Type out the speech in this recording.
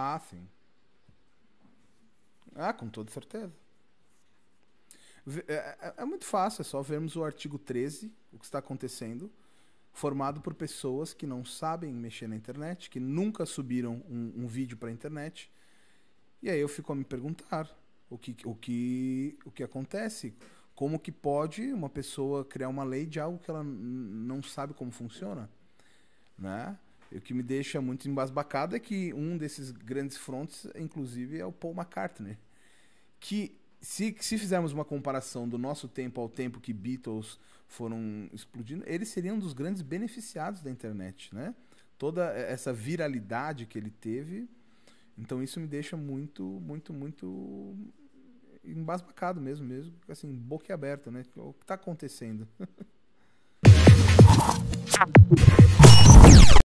Ah, sim. Ah, com toda certeza. É, é, é, muito fácil, é só vermos o artigo 13, o que está acontecendo, formado por pessoas que não sabem mexer na internet, que nunca subiram um, um vídeo para a internet. E aí eu fico a me perguntar o que, o, que, o que acontece. Como que pode uma pessoa criar uma lei de algo que ela não sabe como funciona? Né? o que me deixa muito embasbacado é que um desses grandes frontes, inclusive, é o Paul McCartney. Que se, se fizermos uma comparação do nosso tempo ao tempo que Beatles foram explodindo, eles seriam um dos grandes beneficiados da internet, né? Toda essa viralidade que ele teve. Então isso me deixa muito, muito, muito embasbacado mesmo, mesmo, assim, aberta né? O que está acontecendo?